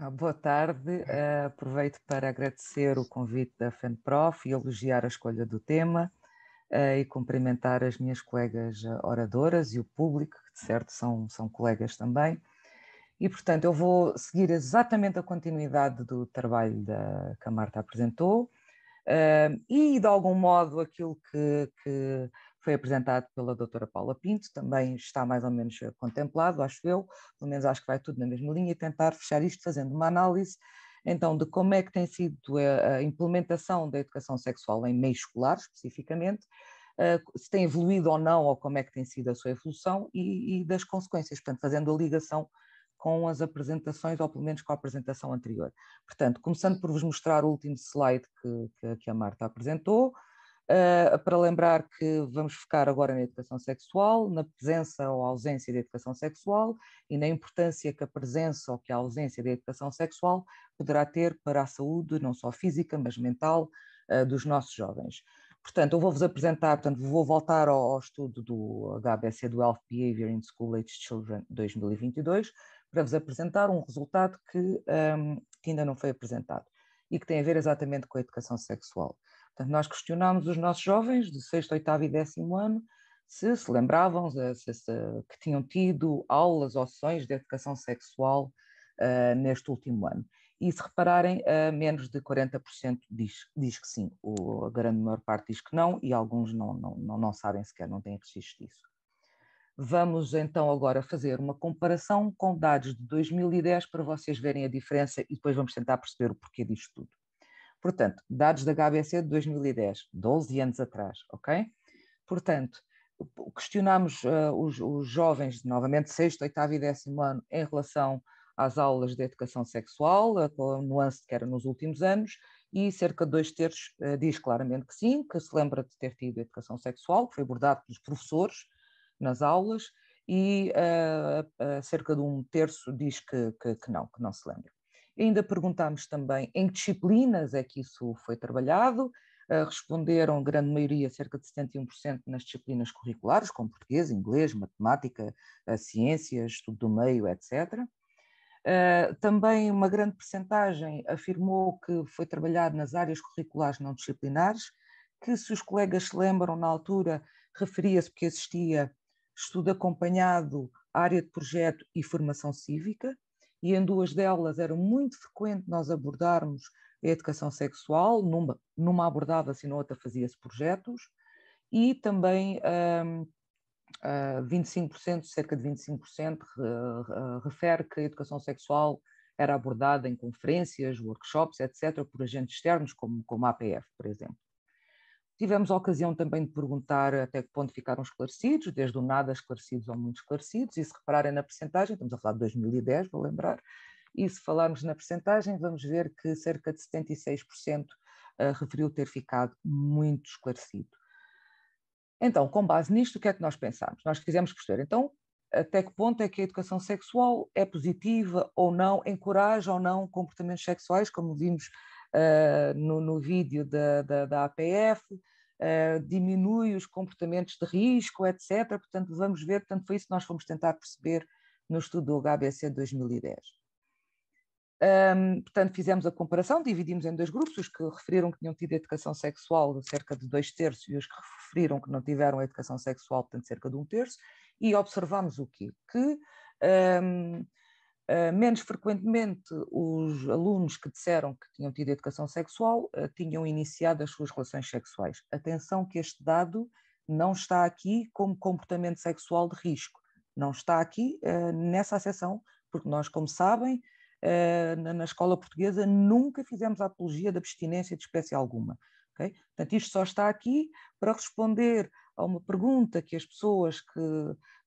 Ah, boa tarde. Ah, aproveito para agradecer o convite da FENPROF e elogiar a escolha do tema ah, e cumprimentar as minhas colegas oradoras e o público, que de certo são, são colegas também. E, portanto, eu vou seguir exatamente a continuidade do trabalho da, que a Marta apresentou e, de algum modo, aquilo que, que foi apresentado pela doutora Paula Pinto, também está mais ou menos eh, contemplado, acho eu, pelo menos acho que vai tudo na mesma linha, e tentar fechar isto fazendo uma análise então, de como é que tem sido eh, a implementação da educação sexual em meio escolar, especificamente, eh, se tem evoluído ou não, ou como é que tem sido a sua evolução e, e das consequências, portanto, fazendo a ligação com as apresentações, ou pelo menos com a apresentação anterior. Portanto, começando por vos mostrar o último slide que, que, que a Marta apresentou, Uh, para lembrar que vamos focar agora na educação sexual, na presença ou ausência de educação sexual e na importância que a presença ou que a ausência de educação sexual poderá ter para a saúde, não só física, mas mental, uh, dos nossos jovens. Portanto, eu vou-vos apresentar, portanto, vou voltar ao, ao estudo do HBC do Health Behavior in School Age Children 2022 para vos apresentar um resultado que, um, ah, que ainda não foi apresentado e que tem a ver exatamente com a educação sexual. Portanto, nós questionámos os nossos jovens de 6, 8 e 10 ano se se lembravam se, se, que tinham tido aulas ou sessões de educação sexual uh, neste último ano. E se repararem, uh, menos de 40% diz, diz que sim, o, a grande maior parte diz que não e alguns não, não, não, não sabem sequer, não têm registro disso. Vamos então agora fazer uma comparação com dados de 2010 para vocês verem a diferença e depois vamos tentar perceber o porquê disto tudo. Portanto, dados da HBC de 2010, 12 anos atrás, ok? Portanto, questionámos uh, ah, os, os, jovens, novamente, sexto, oitavo e décimo ano, em relação às aulas de educação sexual, ah, com a nuance que era nos últimos anos, e cerca de dois terços uh, diz claramente que sim, que se lembra de ter tido educação sexual, que foi abordado pelos professores nas aulas, e uh, cerca de um terço diz que, que, que não, que não se lembra. Ainda perguntámos também em que disciplinas é que isso foi trabalhado. Uh, responderam, grande maioria, cerca de 71% nas disciplinas curriculares, como português, inglês, matemática, eh, ciências, estudo do meio, etc. Uh, eh, também uma grande percentagem afirmou que foi trabalhado nas áreas curriculares não disciplinares, que se os colegas se lembram na altura, referia-se porque existia estudo acompanhado, área de projeto e formação cívica, e em duas delas era muito frequente nós abordarmos a educação sexual, numa, numa abordava-se e outra fazia-se projetos, e também um, uh, 25%, cerca de 25%, uh, refere que a educação sexual era abordada em conferências, workshops, etc., por agentes externos, como, como a APF, por exemplo. Tivemos a ocasião também de perguntar até que ponto ficaram esclarecidos, desde o nada esclarecidos ou muito esclarecidos, e se repararem na percentagem, estamos a falar de 2010, vou lembrar, e se falarmos na percentagem, vamos ver que cerca de 76% eh, referiu ter ficado muito esclarecido. Então, com base nisto, o que é que nós pensámos? Nós quisemos perceber, então, até que ponto é que a educação sexual é positiva ou não, encoraja ou não comportamentos sexuais, como vimos eh, no, no, vídeo da, da, da APF, Uh, eh, diminui os comportamentos de risco, etc. Portanto, vamos ver, portanto, foi isso que nós fomos tentar perceber no estudo do HBC 2010. Um, portanto, fizemos a comparação, dividimos em dois grupos, os que referiram que tinham tido educação sexual, cerca de dois terços, e os que referiram que não tiveram educação sexual, portanto, cerca de um terço, e observamos o quê? Que um, Uh, menos frequentemente, os alunos que disseram que tinham tido educação sexual uh, tinham iniciado as suas relações sexuais. Atenção que este dado não está aqui como comportamento sexual de risco, não está aqui uh, nessa sessão, porque nós, como sabem, na, na, escola portuguesa nunca fizemos a apologia da abstinência de espécie alguma. Okay? Portanto, isto só está aqui para responder a uma pergunta que as pessoas que,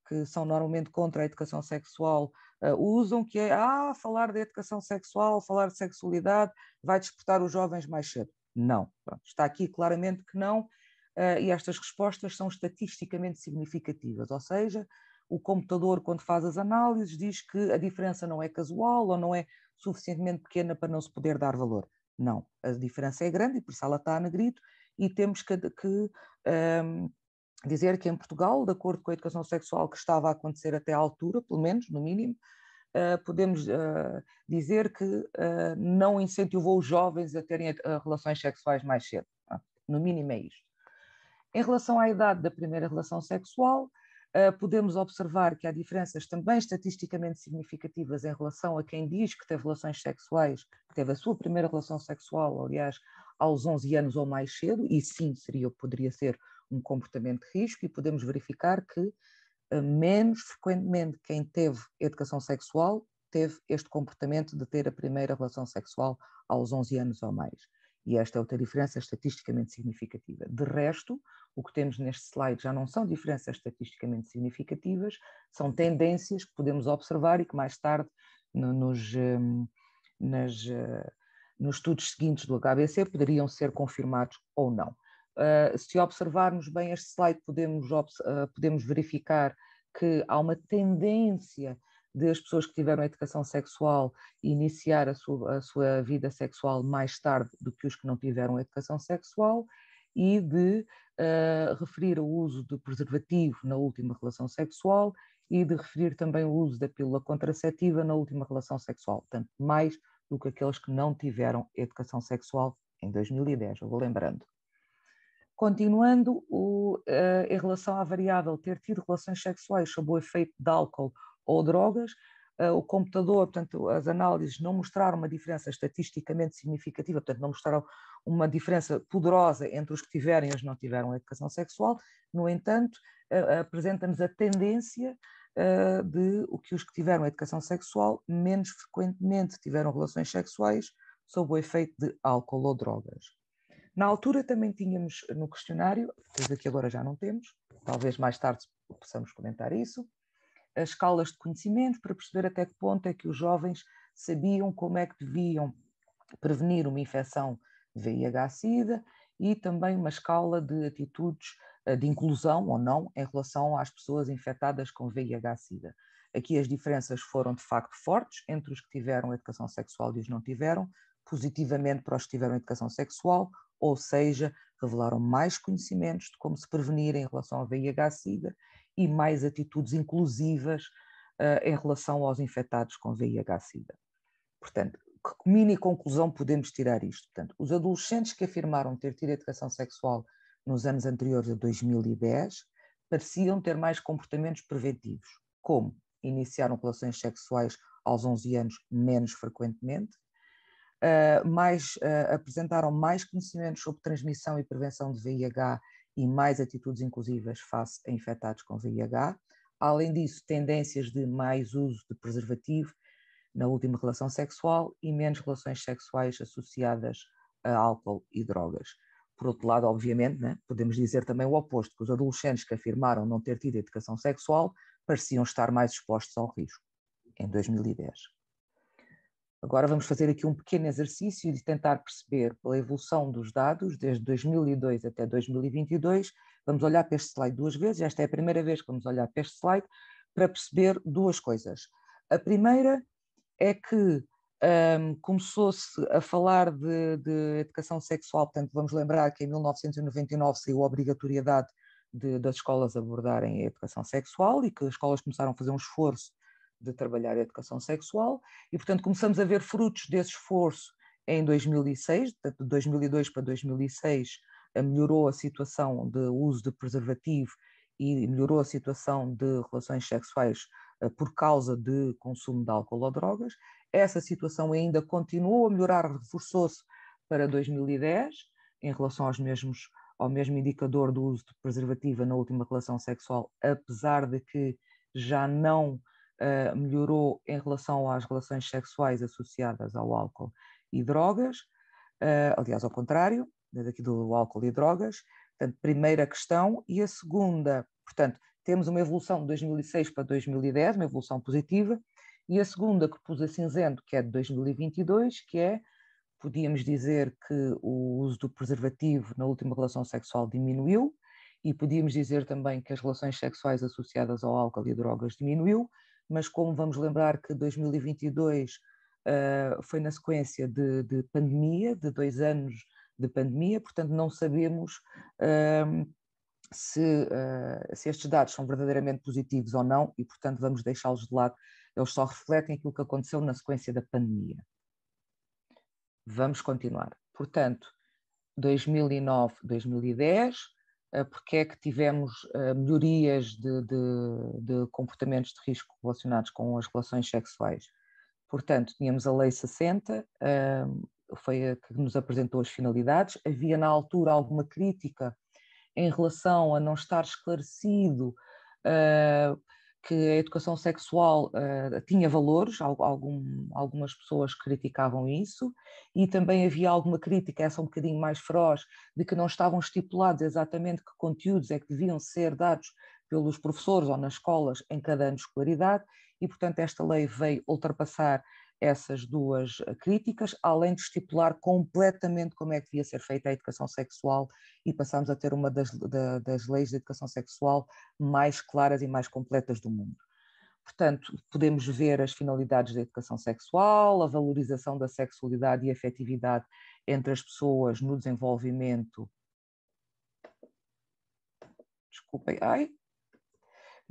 que são normalmente contra a educação sexual uh, usam, que é ah, falar de educação sexual, falar de sexualidade, vai despertar os jovens mais cedo. Não, Pronto, está aqui claramente que não, uh, e estas respostas são estatisticamente significativas, ou seja, o computador, quando faz as análises, diz que a diferença não é casual ou não é suficientemente pequena para não se poder dar valor. Não, a diferença é grande e por isso ela está a negrito e temos que, que um, ehm, dizer que em Portugal, de acordo com a educação sexual que estava a acontecer até à altura, pelo menos, no mínimo, uh, podemos uh, dizer que uh, não incentivou os jovens a terem relações sexuais mais cedo. Tá? No mínimo é isto. Em relação à idade da primeira relação sexual, podemos observar que há diferenças também estatisticamente significativas em relação a quem diz que teve relações sexuais, que teve a sua primeira relação sexual, aliás, aos 11 anos ou mais cedo, e sim, seria, poderia ser um comportamento de risco e podemos verificar que eh, menos frequentemente quem teve educação sexual teve este comportamento de ter a primeira relação sexual aos 11 anos ou mais. E esta é outra diferença estatisticamente significativa. De resto, o que temos neste slide já não são diferenças estatisticamente significativas, são tendências que podemos observar e que mais tarde no, nos, ehm, nas, eh, nos estudos seguintes do HBC poderiam ser confirmados ou não. Eh, se observarmos bem este slide, podemos, uh, podemos verificar que há uma tendência de as pessoas que tiveram educação sexual iniciar a sua, a sua vida sexual mais tarde do que os que não tiveram educação sexual e de uh, referir o uso do preservativo na última relação sexual e de referir também o uso da pílula contraceptiva na última relação sexual, tanto mais do que aqueles que não tiveram educação sexual em 2010, eu vou lembrando. Continuando o, uh, em relação à variável ter tido relações sexuais sob o efeito de álcool ou drogas, uh, o computador, portanto, as análises não mostraram uma diferença estatisticamente significativa, portanto, não mostraram uma diferença poderosa entre os que tiveram e os que não tiveram educação sexual. No entanto, uh, apresenta-nos a tendência eh, de o que os que tiveram educação sexual menos frequentemente tiveram relações sexuais sob o efeito de álcool ou drogas. Na altura também tínhamos no questionário, coisa que agora já não temos, talvez mais tarde possamos comentar isso, as escalas de conhecimento para perceber até que ponto é que os jovens sabiam como é que deviam prevenir uma infecção de VIH-Sida e também uma escala de atitudes eh, de inclusão ou não em relação às pessoas infectadas com VIH-Sida. Aqui as diferenças foram de facto fortes entre os que tiveram educação sexual e os que não tiveram, positivamente para os que tiveram educação sexual, ou seja, revelaram mais conhecimentos de como se prevenir em relação ao VIH-Sida e mais atitudes inclusivas uh, em relação aos infectados com VIH-Sida. Portanto, que mini conclusão podemos tirar isto? Portanto, os adolescentes que afirmaram ter tido educação sexual nos anos anteriores a 2010 pareciam ter mais comportamentos preventivos, como iniciaram relações sexuais aos 11 anos menos frequentemente, ah, mais, ah, apresentaram mais conhecimentos sobre transmissão e prevenção de VIH e mais atitudes inclusivas face a infectados com VIH. Além disso, tendências de mais uso de preservativo na última relação sexual e menos relações sexuais associadas a álcool e drogas. Por outro lado, obviamente, né, podemos dizer também o oposto, que os adolescentes que afirmaram não ter tido educação sexual pareciam estar mais expostos ao risco, em 2010. Agora vamos fazer aqui um pequeno exercício de tentar perceber pela evolução dos dados desde 2002 até 2022. Vamos olhar para este slide duas vezes. Esta é a primeira vez que vamos olhar para este slide para perceber duas coisas. A primeira é que um, começou-se a falar de, de, educação sexual, portanto, vamos lembrar que em 1999 saiu a obrigatoriedade de, das escolas abordarem a educação sexual e que as escolas começaram a fazer um esforço de trabalhar a educação sexual e, portanto, começamos a ver frutos desse esforço em 2006, de 2002 para 2006 eh, melhorou a situação de uso de preservativo e melhorou a situação de relações sexuais eh, por causa de consumo de álcool ou drogas. Essa situação ainda continuou a melhorar, reforçou-se para 2010 em relação aos mesmos ao mesmo indicador do uso de preservativa na última relação sexual, apesar de que já não eh, melhorou em relação às relações sexuais associadas ao álcool e drogas, uh, aliás, ao contrário, né, daqui do álcool e drogas. Portanto, primeira questão. E a segunda, portanto, temos uma evolução de 2006 para 2010, uma evolução positiva, e a segunda, que pus a assim cinzento, que é de 2022, que é, podíamos dizer que o uso do preservativo na última relação sexual diminuiu, e podíamos dizer também que as relações sexuais associadas ao álcool e drogas diminuiu, mas como vamos lembrar que 2022 uh, ah, foi na sequência de, de, pandemia, de dois anos de pandemia, portanto não sabemos uh, se, uh, se, estes dados são verdadeiramente positivos ou não e, portanto, vamos deixá-los de lado. Eles só refletem aquilo que aconteceu na sequência da pandemia. Vamos continuar. Portanto, 2009, 2010, eh, porque é que tivemos eh, melhorias de, de, de, comportamentos de risco relacionados com as relações sexuais. Portanto, tínhamos a Lei 60, eh, foi a que nos apresentou as finalidades. Havia na altura alguma crítica em relação a não estar esclarecido uh, que a educação sexual uh, tinha valores, algum, algumas pessoas criticavam isso, e também havia alguma crítica, essa um bocadinho mais feroz, de que não estavam estipulados exatamente que conteúdos é que deviam ser dados pelos professores ou nas escolas em cada ano de escolaridade, e portanto esta lei veio ultrapassar essas duas eh, críticas, além de estipular completamente como é que devia ser feita a educação sexual e passamos a ter uma das, da, das leis de educação sexual mais claras e mais completas do mundo. Portanto, podemos ver as finalidades da educação sexual, a valorização da sexualidade e afetividade entre as pessoas no desenvolvimento. Desculpem, ai,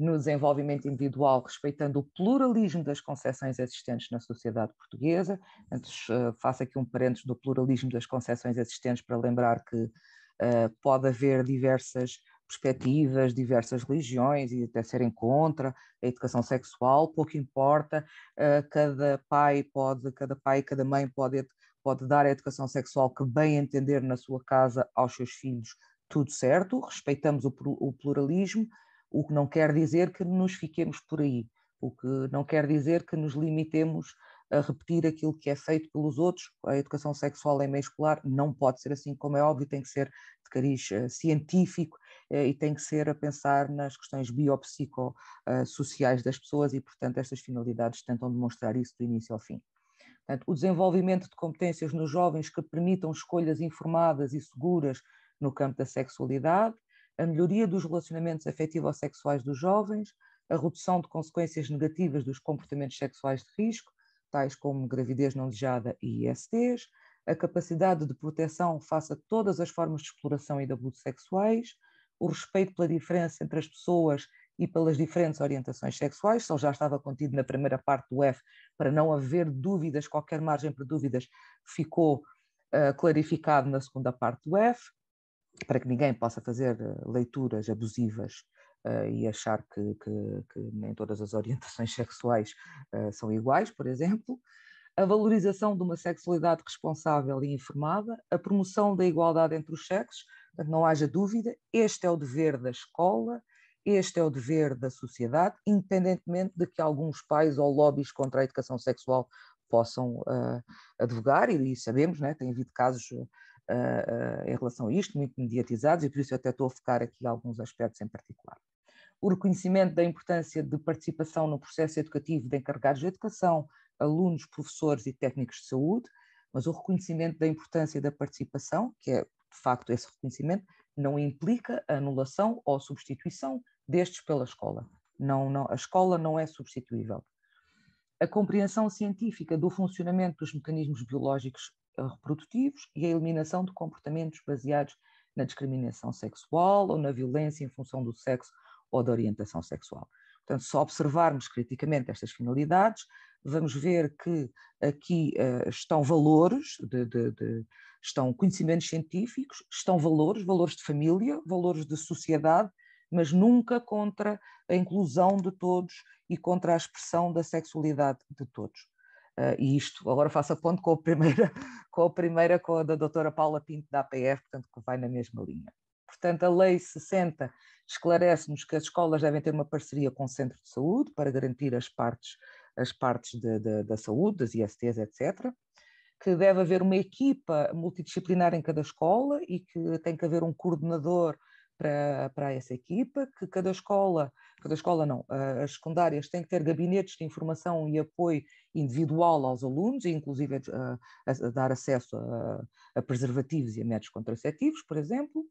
no desenvolvimento individual, respeitando o pluralismo das concessões existentes na sociedade portuguesa. Antes, uh, faço aqui um parênteses do pluralismo das concessões existentes para lembrar que uh, pode haver diversas perspectivas, diversas religiões e até serem contra a educação sexual, pouco importa, uh, cada pai pode, cada pai, cada mãe pode, pode dar a educação sexual que bem entender na sua casa aos seus filhos, tudo certo, respeitamos o, o pluralismo, o que não quer dizer que nos fiquemos por aí, o que não quer dizer que nos limitemos a repetir aquilo que é feito pelos outros. A educação sexual em é meio escolar não pode ser assim, como é óbvio, tem que ser de cariz eh, científico eh, e tem que ser a pensar nas questões biopsicossociais eh, das pessoas e, portanto, estas finalidades tentam demonstrar isso do início ao fim. Portanto, o desenvolvimento de competências nos jovens que permitam escolhas informadas e seguras no campo da sexualidade, a melhoria dos relacionamentos afetivo-sexuais dos jovens, a redução de consequências negativas dos comportamentos sexuais de risco, tais como gravidez não desejada e ISTs, a capacidade de proteção face a todas as formas de exploração e de abuso sexuais, o respeito pela diferença entre as pessoas e pelas diferentes orientações sexuais, só já estava contido na primeira parte do F, para não haver dúvidas, qualquer margem para dúvidas ficou uh, clarificado na segunda parte do F, para que ninguém possa fazer eh, leituras abusivas uh, e achar que, que, que, nem todas as orientações sexuais uh, são iguais, por exemplo, a valorização de uma sexualidade responsável e informada, a promoção da igualdade entre os sexos, não haja dúvida, este é o dever da escola, este é o dever da sociedade, independentemente de que alguns pais ou lobbies contra a educação sexual possam uh, advogar, e, e sabemos, né, tem havido casos em relação a isto, muito mediatizados, e por isso até estou a focar aqui alguns aspectos em particular. O reconhecimento da importância de participação no processo educativo de encarregados de educação, alunos, professores e técnicos de saúde, mas o reconhecimento da importância da participação, que é de facto esse reconhecimento, não implica a anulação ou substituição destes pela escola. Não, não, a escola não é substituível. A compreensão científica do funcionamento dos mecanismos biológicos reprodutivos e a eliminação de comportamentos baseados na discriminação sexual ou na violência em função do sexo ou da orientação sexual. Portanto, se observarmos criticamente estas finalidades, vamos ver que aqui uh, estão valores, de, de, de, estão conhecimentos científicos, estão valores, valores de família, valores de sociedade, mas nunca contra a inclusão de todos e contra a expressão da sexualidade de todos. Uh, e isto, agora faço a ponto com a primeira, com a, primeira com a da doutora Paula Pinto da APF, portanto, que vai na mesma linha. Portanto, a Lei 60 esclarece-nos que as escolas devem ter uma parceria com o centro de saúde para garantir as partes, as partes de, de, da saúde, das ISTs, etc. Que deve haver uma equipa multidisciplinar em cada escola e que tem que haver um coordenador para, essa equipa, que cada escola, cada escola não, ah, as secundárias têm que ter gabinetes de informação e apoio individual aos alunos, inclusive ah, a, a dar acesso a, a preservativos e a métodos contraceptivos, por exemplo,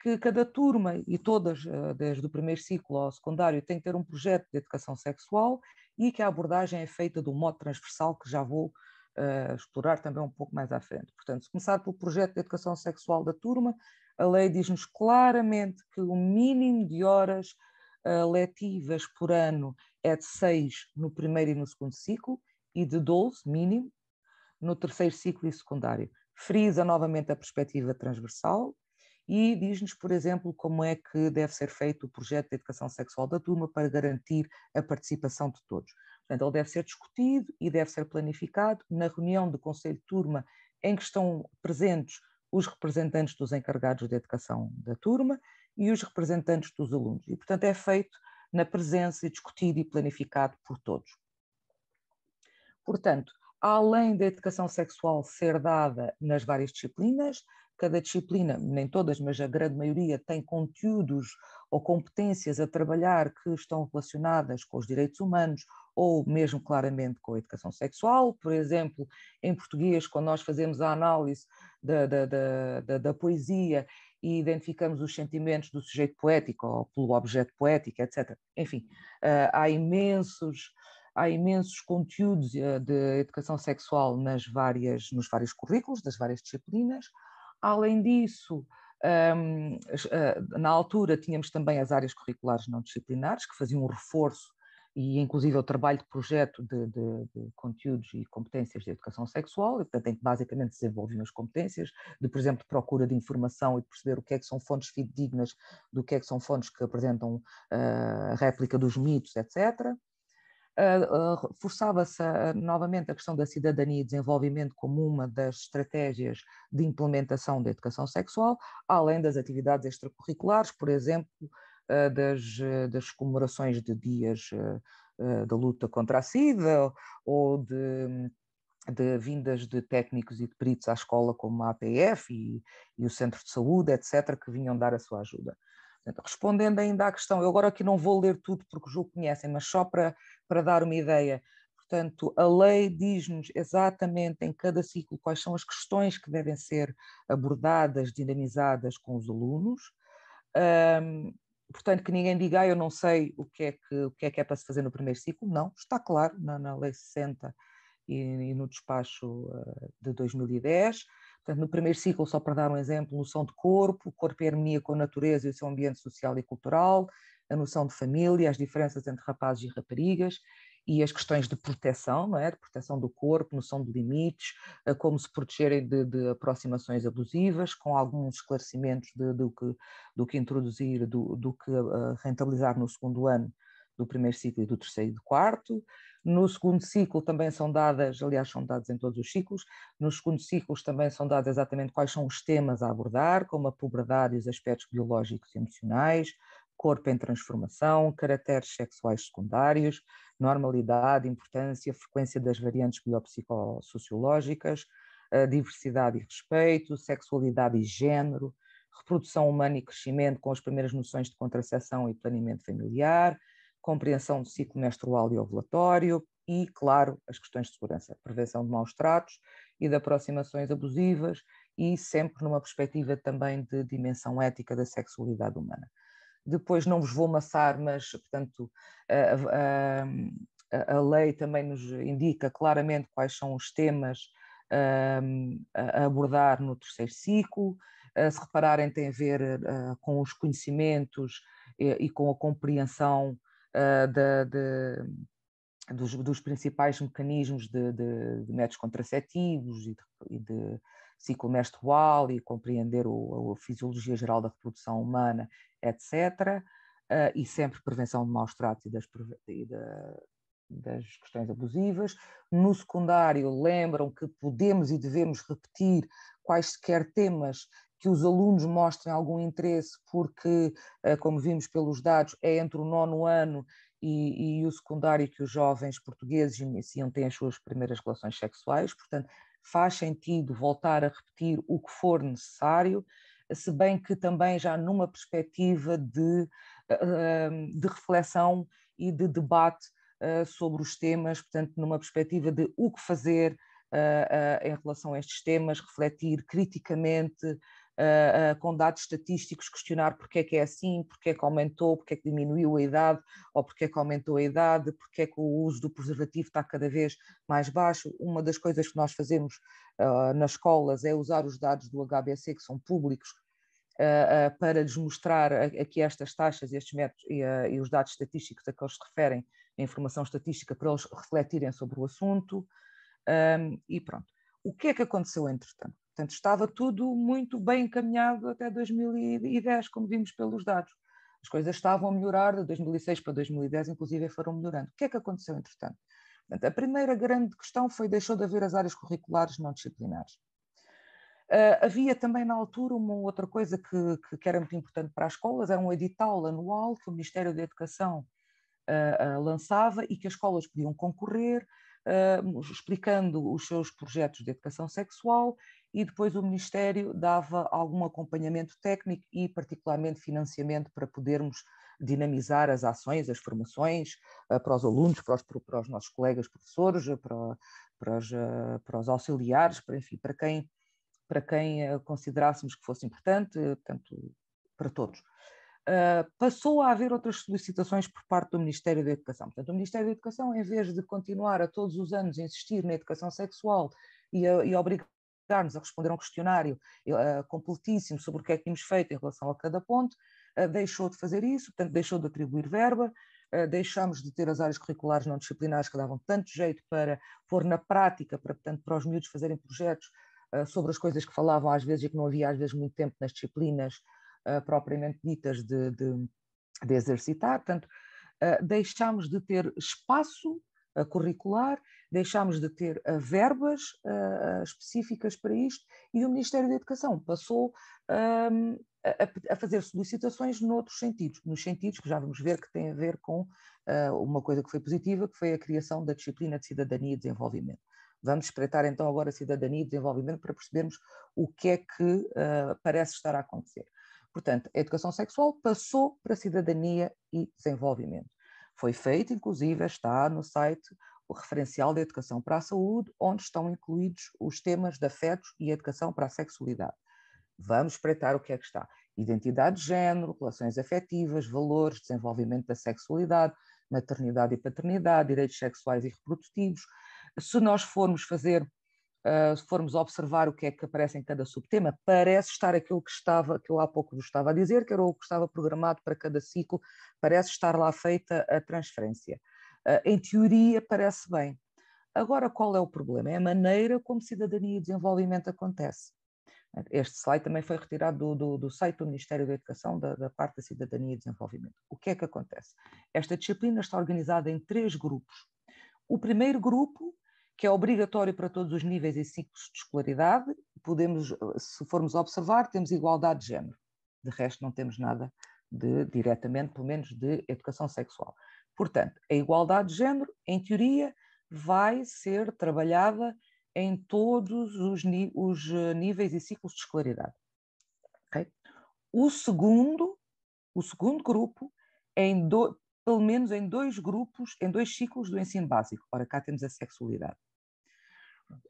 que cada turma e todas, ah, desde o primeiro ciclo ao secundário, tem que ter um projeto de educação sexual e que a abordagem é feita de um modo transversal que já vou uh, explorar também um pouco mais à frente. Portanto, se começar pelo projeto de educação sexual da turma, a lei diz-nos claramente que o mínimo de horas uh, letivas por ano é de 6 no primeiro e no segundo ciclo e de 12, mínimo, no terceiro ciclo e secundário. Frisa novamente a perspectiva transversal e diz-nos, por exemplo, como é que deve ser feito o projeto de educação sexual da turma para garantir a participação de todos. Portanto, ele deve ser discutido e deve ser planificado na reunião do Conselho de Turma em que estão presentes os representantes dos encarregados de educação da turma e os representantes dos alunos. E, portanto, é feito na presença e discutido e planificado por todos. Portanto, além da educação sexual ser dada nas várias disciplinas, cada disciplina, nem todas, mas a grande maioria, tem conteúdos ou competências a trabalhar que estão relacionadas com os direitos humanos ou mesmo claramente com a educação sexual, por exemplo, em português, quando nós fazemos a análise da, da, da, da poesia e identificamos os sentimentos do sujeito poético ou pelo objeto poético, etc. Enfim, eh, há imensos há imensos conteúdos eh, de educação sexual nas várias, nos vários currículos das várias disciplinas. Além disso, hum, ah, na altura tínhamos também as áreas curriculares não disciplinares, que faziam um reforço e inclusive o trabalho de projeto de, de, de, conteúdos e competências de educação sexual, e, portanto, em que basicamente desenvolviam as competências, de, por exemplo, de procura de informação e de perceber o que é que são fontes fidedignas, do que é que são fontes que apresentam uh, a réplica dos mitos, etc reforçava forçava-se novamente a questão da cidadania e desenvolvimento como uma das estratégias de implementação da educação sexual, além das atividades extracurriculares, por exemplo, das, das comemorações de dias da luta contra a SIDA ou de, de, vindas de técnicos e de peritos à escola, como a APF e, e o Centro de Saúde, etc., que vinham dar a sua ajuda. Respondendo ainda à questão, eu agora aqui não vou ler tudo porque os que conhecem, mas só para, para dar uma ideia. Portanto, a lei diz-nos exatamente em cada ciclo quais são as questões que devem ser abordadas, dinamizadas com os alunos. Um, portanto, que ninguém diga, ah, eu não sei o que, é que, o que é que é para se fazer no primeiro ciclo. Não, está claro na, na Lei 60 e, e no despacho uh, de 2010. Portanto, no primeiro ciclo, só para dar um exemplo, noção de corpo, corpo e é harmonia com a natureza e o seu ambiente social e cultural, a noção de família, as diferenças entre rapazes e raparigas e as questões de proteção, não é? De proteção do corpo, noção de limites, como se protegerem de, de aproximações abusivas, com alguns esclarecimentos de, do, que, do que introduzir, do, do que ah, rentabilizar no segundo ano do primeiro ciclo e do terceiro e do quarto. No segundo ciclo também são dadas, aliás, são dados em todos os ciclos, nos segundos ciclos também são dados exatamente quais são os temas a abordar, como a pobreza, e os aspectos biológicos e emocionais, corpo em transformação, caracteres sexuais secundários, normalidade, importância, frequência das variantes biopsicossociológicas, eh, diversidade e respeito, sexualidade e género, reprodução humana e crescimento com as primeiras noções de contracepção e planeamento familiar, compreensão do ciclo menstrual e ovulatório e, claro, as questões de segurança, prevenção de maus tratos e de aproximações abusivas e sempre numa perspectiva também de dimensão ética da sexualidade humana. Depois não vos vou massar mas, portanto, a, a, a lei também nos indica claramente quais são os temas hum, a abordar no terceiro ciclo. Eh, se repararem, tem a ver eh, com os conhecimentos e, eh, e, com a compreensão ah, de, dos, dos, principais mecanismos de, de, de métodos contraceptivos e de, e de ciclo menstrual e compreender o, a fisiologia geral da reprodução humana, etc. Uh, ah, e sempre prevenção de maus tratos e, e da, das questões abusivas. No secundário, lembram que podemos e devemos repetir quaisquer temas que os alunos mostrem algum interesse, porque, eh, como vimos pelos dados, é entre o nono ano e, e o secundário que os jovens portugueses iniciam, têm as suas primeiras relações sexuais, portanto, faz sentido voltar a repetir o que for necessário, se bem que também já numa perspectiva de, eh, eh, de reflexão e de debate eh, sobre os temas, portanto, numa perspectiva de o que fazer eh, eh, em relação a estes temas, refletir criticamente, Uh, uh, com dados estatísticos, questionar porque é que é assim, porque é que aumentou, porque é que diminuiu a idade, ou porque é que aumentou a idade, porque é que o uso do preservativo está cada vez mais baixo. Uma das coisas que nós fazemos uh, nas escolas é usar os dados do HBC, que são públicos, para lhes mostrar aqui estas taxas, estes métodos e, e os dados estatísticos a que eles se referem, informação estatística para eles refletirem sobre o assunto um, e pronto. O que é que aconteceu entretanto? Portanto, estava tudo muito bem encaminhado até 2010, como vimos pelos dados. As coisas estavam a melhorar de 2006 para 2010, inclusive foram melhorando. O que é que aconteceu entretanto? Portanto, a primeira grande questão foi deixou de haver as áreas curriculares não disciplinares. Uh, havia também na altura uma outra coisa que, que, que, era muito importante para as escolas, era um edital anual que o Ministério da Educação uh, lançava e que as escolas podiam concorrer, uh, explicando os seus projetos de educação sexual e depois o Ministério dava algum acompanhamento técnico e, particularmente, financiamento para podermos dinamizar as ações, as formações uh, para os alunos, para os, para os nossos colegas professores, ah, para, para, os, para os auxiliares, para, enfim, para quem, para quem considerássemos que fosse importante, portanto, para todos. Eh, passou a haver outras solicitações por parte do Ministério da Educação. Portanto, o Ministério da Educação, em vez de continuar a todos os anos insistir na educação sexual e, e obrigar-nos a responder a um questionário uh, completíssimo sobre o que é que tínhamos feito em relação a cada ponto, uh, deixou de fazer isso, portanto, deixou de atribuir verba, Uh, deixámos de ter as áreas curriculares não disciplinares que davam tanto jeito para pôr na prática, para, portanto, para os miúdos fazerem projetos uh, sobre as coisas que falavam às vezes e que não havia às vezes muito tempo nas disciplinas uh, propriamente ditas de, de, de exercitar. Portanto, uh, eh, deixámos de ter espaço eh, curricular, deixámos de ter verbas específicas para isto e o Ministério da Educação passou ehm, a, fazer solicitações noutros sentidos, nos sentidos que já vamos ver que tem a ver com uma coisa que foi positiva, que foi a criação da disciplina de cidadania e desenvolvimento. Vamos espreitar então agora a cidadania e desenvolvimento para percebermos o que é que parece estar a acontecer. Portanto, a educação sexual passou para a cidadania e desenvolvimento. Foi feito, inclusive, está no site o referencial da educação para a saúde, onde estão incluídos os temas de afetos e educação para a sexualidade. Vamos espreitar o que é que está. Identidade de género, relações afetivas, valores, desenvolvimento da sexualidade, maternidade e paternidade, direitos sexuais e reprodutivos. Se nós formos fazer Uh, se formos observar o que é que aparece em cada subtema, parece estar aquilo que estava, que eu há pouco vos estava a dizer, que era o que estava programado para cada ciclo, parece estar lá feita a transferência. Uh, em teoria, parece bem. Agora, qual é o problema? É a maneira como cidadania e desenvolvimento acontece. Este slide também foi retirado do, do, do site do Ministério da Educação, da, da parte da cidadania e desenvolvimento. O que é que acontece? Esta disciplina está organizada em três grupos. O primeiro grupo que é obrigatório para todos os níveis e ciclos de escolaridade. Podemos, se formos observar, temos igualdade de género. De resto, não temos nada de, diretamente, pelo menos, de educação sexual. Portanto, a igualdade de género, em teoria, vai ser trabalhada em todos os, os eh, níveis e ciclos de escolaridade. Okay? O segundo, o segundo grupo, é em do, pelo menos em dois grupos, em dois ciclos do ensino básico. Ora, cá temos a sexualidade.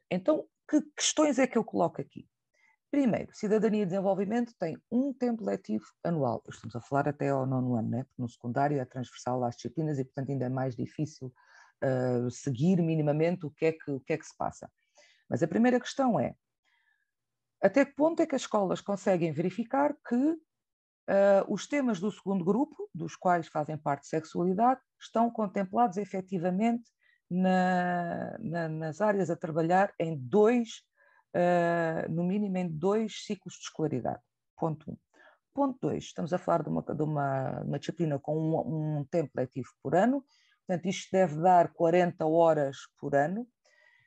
Então, que questões é que eu coloco aqui? Primeiro, Cidadania e Desenvolvimento tem um tempo letivo anual. Estamos a falar até ao nono ano, né? porque no secundário é transversal às disciplinas e, portanto, ainda é mais difícil uh, seguir minimamente o que, é que, o que é que se passa. Mas a primeira questão é: até que ponto é que as escolas conseguem verificar que uh, os temas do segundo grupo, dos quais fazem parte sexualidade, estão contemplados efetivamente na, na, nas áreas a trabalhar em dois, uh, no mínimo em dois ciclos de escolaridade. Ponto 1. Um. Ponto 2, estamos a falar de uma, de uma, uma disciplina com um, um, tempo letivo por ano, portanto, isto deve dar 40 horas por ano.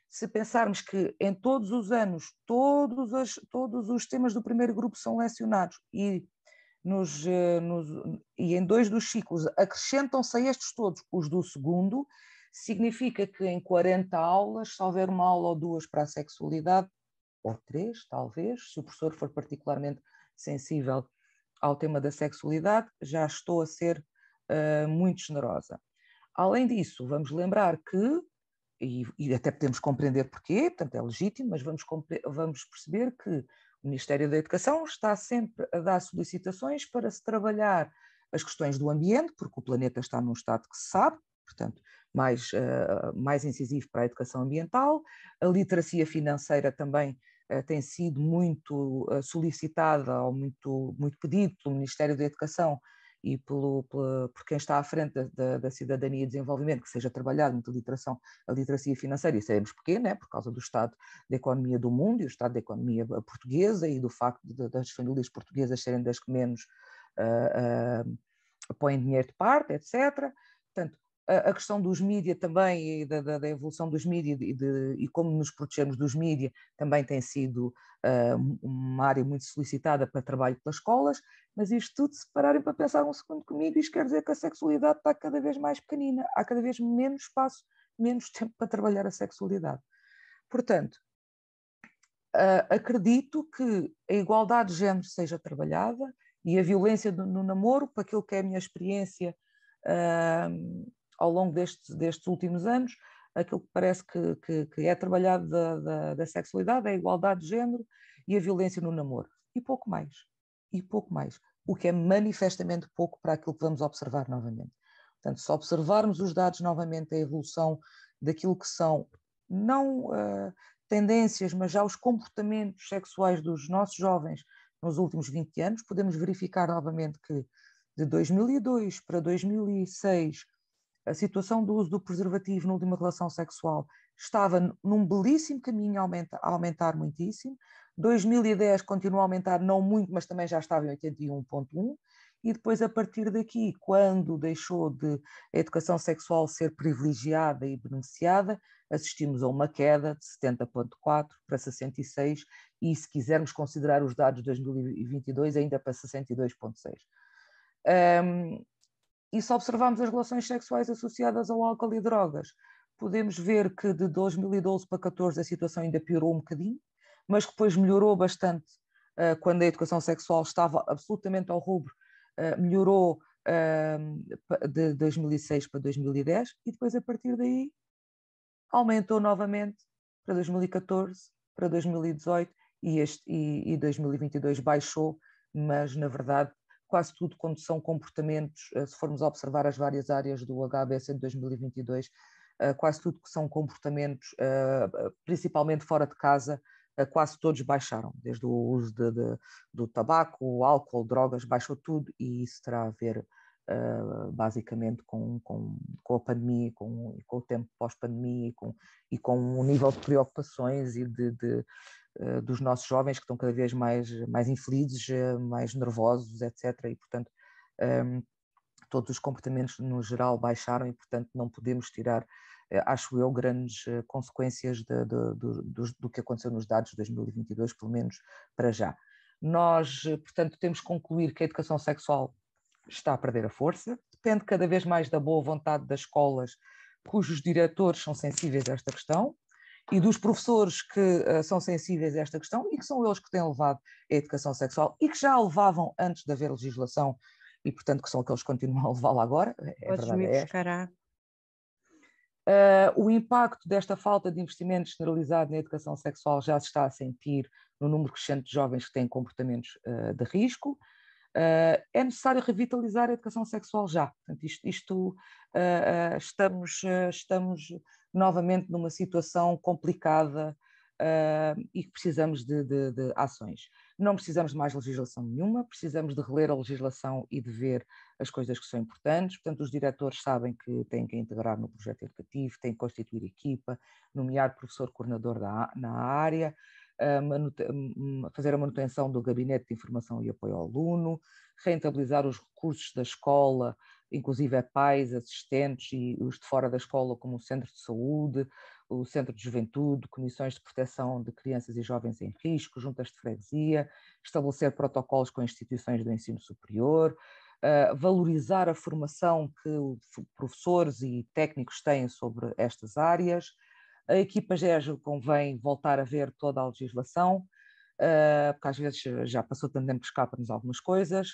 Se pensarmos que em todos os anos todos, as, todos os temas do primeiro grupo são lecionados e, nos, eh, nos, e em dois dos ciclos acrescentam-se a estes todos os do segundo, significa que em 40 aulas, se houver uma aula ou duas para a sexualidade, ou três, talvez, se o professor for particularmente sensível ao tema da sexualidade, já estou a ser uh, muito generosa. Além disso, vamos lembrar que, e, e, até podemos compreender porquê, portanto é legítimo, mas vamos, vamos perceber que o Ministério da Educação está sempre a dar solicitações para se trabalhar as questões do ambiente, porque o planeta está num estado que se sabe, portanto, mais, uh, mais incisivo para a educação ambiental. A literacia financeira também uh, tem sido muito uh, solicitada ou muito, muito pedido pelo Ministério da Educação e pelo, por quem está à frente da, da, da, cidadania e desenvolvimento, que seja trabalhado muito a literação, a literacia financeira, e sabemos é porquê, né? por causa do estado da economia do mundo e o estado da economia portuguesa e do facto de, das famílias portuguesas serem das que menos uh, uh, põem dinheiro de parte, etc. Portanto, a, questão dos mídias também e da, da, da evolução dos mídias e, de, e como nos protegemos dos mídias também tem sido uh, uma área muito solicitada para trabalho pelas escolas, mas isto tudo se pararem para pensar um segundo comigo, isto quer dizer que a sexualidade está cada vez mais pequenina, há cada vez menos espaço, menos tempo para trabalhar a sexualidade. Portanto, uh, acredito que a igualdade de género seja trabalhada e a violência do, no namoro, para aquilo que é a minha experiência, uh, ao longo deste, destes últimos anos, aquilo que parece que, que, que é trabalhado da, da, da, sexualidade, é a igualdade de género e a violência no namoro. E pouco mais. E pouco mais. O que é manifestamente pouco para aquilo que vamos observar novamente. Portanto, se observarmos os dados novamente, a evolução daquilo que são, não uh, tendências, mas já os comportamentos sexuais dos nossos jovens nos últimos 20 anos, podemos verificar novamente que de 2002 para 2006 a situação do uso do preservativo na última relação sexual estava num belíssimo caminho a aumentar, a aumentar muitíssimo. 2010 continuou a aumentar, não muito, mas também já estava em 81,1. E depois, a partir daqui, quando deixou de a educação sexual ser privilegiada e beneficiada, assistimos a uma queda de 70,4 para 66, e se quisermos considerar os dados de 2022, ainda para 62,6. Um, e se observarmos as relações sexuais associadas ao álcool e drogas, podemos ver que de 2012 para 14 a situação ainda piorou um bocadinho, mas depois melhorou bastante uh, quando a educação sexual estava absolutamente ao rubro, uh, melhorou uh, de 2006 para 2010 e depois a partir daí aumentou novamente para 2014, para 2018 e, este, e, e 2022 baixou, mas na verdade quase tudo quando são comportamentos, eh, se formos observar as várias áreas do HBS em 2022, eh, quase tudo que são comportamentos, eh, principalmente fora de casa, quase todos baixaram, desde o uso de, de, do tabaco, álcool, drogas, baixou tudo e isso terá a ver basicamente com, com, com, a pandemia, com, com o tempo pós-pandemia e com, e com o nível de preocupações e de, de eh, dos nossos jovens que estão cada vez mais, mais infelizes, eh, mais nervosos, etc. E, portanto, ehm, todos os comportamentos no geral baixaram e, portanto, não podemos tirar, eh, acho eu, grandes consequências de, de, de, do que aconteceu nos dados de 2022, pelo menos para já. Nós, portanto, temos que concluir que a educação sexual está a perder a força, depende cada vez mais da boa vontade das escolas, cujos diretores são sensíveis a esta questão, e dos professores que uh, são sensíveis a esta questão e que são eles que têm levado a educação sexual e que já a levavam antes de haver legislação e, portanto, que são aqueles que continuam a levá-la agora. É, é Podes verdade, me é buscar é uh, o impacto desta falta de investimento generalizado na educação sexual já se está a sentir no número crescente de jovens que têm comportamentos uh, de risco, eh, é necessário revitalizar a educação sexual já. Portanto, isto, isto eh, eh, estamos, estamos novamente numa situação complicada Uh, e que precisamos de, de, de, ações. Não precisamos de mais legislação nenhuma, precisamos de reler a legislação e de ver as coisas que são importantes. Portanto, os diretores sabem que têm que integrar no projeto educativo, têm que constituir equipa, nomear professor coordenador da, na área, Hum, fazer a manutenção do gabinete de informação e apoio ao aluno, rentabilizar os recursos da escola, inclusive a pais, assistentes e os de fora da escola, como o centro de saúde, o centro de juventude, comissões de proteção de crianças e jovens em risco, juntas de freguesia, estabelecer protocolos com instituições do ensino superior, valorizar a formação que professores e técnicos têm sobre estas áreas, a equipa GESO convém voltar a ver toda a legislação, ah, porque às vezes já passou tanto tempo que escapa-nos algumas coisas.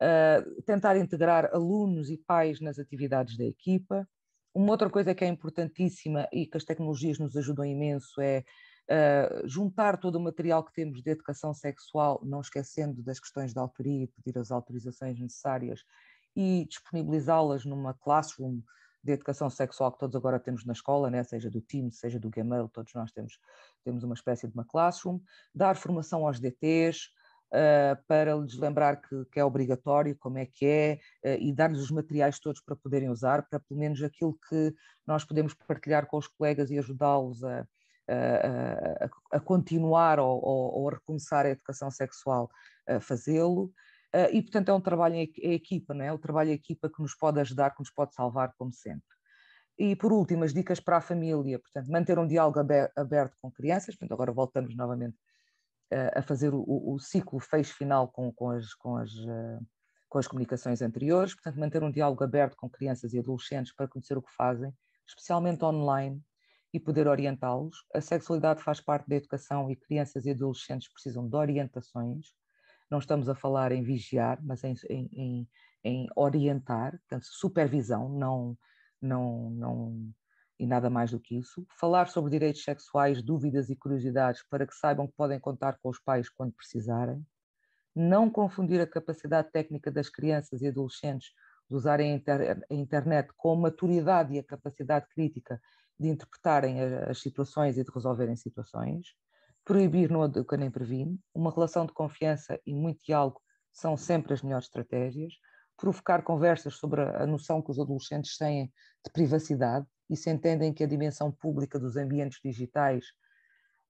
Ah, tentar integrar alunos e pais nas atividades da equipa. Uma outra coisa que é importantíssima e que as tecnologias nos ajudam imenso é ah, juntar todo o material que temos de educação sexual, não esquecendo das questões da autoria e pedir as autorizações necessárias e disponibilizá-las numa classroom de educação sexual que todos agora temos na escola, né? seja do Teams, seja do Gmail, todos nós temos, temos uma espécie de uma classroom, dar formação aos DTs, Uh, ah, para lhes lembrar que, que, é obrigatório, como é que é, uh, e dar-lhes os materiais todos para poderem usar, para pelo menos aquilo que nós podemos partilhar com os colegas e ajudá-los a, a, a, a, continuar ou, ou, ou, a recomeçar a educação sexual, a ah, fazê-lo. Uh, e, portanto, é um trabalho em equipa, não é? é? O trabalho em equipa que nos pode ajudar, que nos pode salvar, como sempre. E, por último, as dicas para a família, portanto, manter um diálogo aberto com crianças, portanto, agora voltamos novamente uh, a fazer o, o, ciclo fecho final com, com, as, com, as, uh, com as comunicações anteriores, portanto, manter um diálogo aberto com crianças e adolescentes para conhecer o que fazem, especialmente online, e poder orientá-los. A sexualidade faz parte da educação e crianças e adolescentes precisam de orientações, não estamos a falar em vigiar, mas em, em, em orientar, portanto, supervisão, não, não, não, e nada mais do que isso. Falar sobre direitos sexuais, dúvidas e curiosidades para que saibam que podem contar com os pais quando precisarem. Não confundir a capacidade técnica das crianças e adolescentes de usarem a, inter a internet com a maturidade e a capacidade crítica de interpretarem as situações e de resolverem situações. Proibir não educa nem previne. Uma relação de confiança e muito diálogo são sempre as melhores estratégias. Provocar conversas sobre a noção que os adolescentes têm de privacidade e se entendem que a dimensão pública dos ambientes digitais,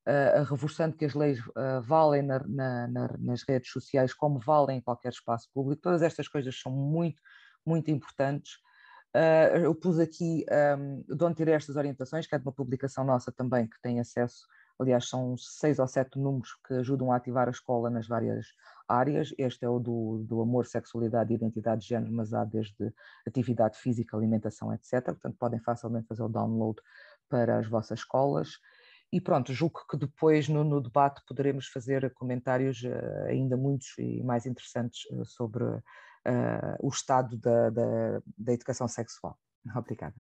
uh, reforçando que as leis uh, valem na, na, na, nas redes sociais como valem em qualquer espaço público, todas estas coisas são muito, muito importantes. Uh, eu pus aqui, ehm, um, onde tirei estas orientações, que é de uma publicação nossa também, que tem acesso Aliás, são seis ou sete números que ajudam a ativar a escola nas várias áreas. Este é o do, do amor, sexualidade e identidade de género, mas há desde atividade física, alimentação, etc. Portanto, podem facilmente fazer o download para as vossas escolas. E pronto, julgo que depois no, no debate poderemos fazer comentários eh, ainda muitos e mais interessantes eh, sobre uh, o estado da, da, da educação sexual. Obrigada.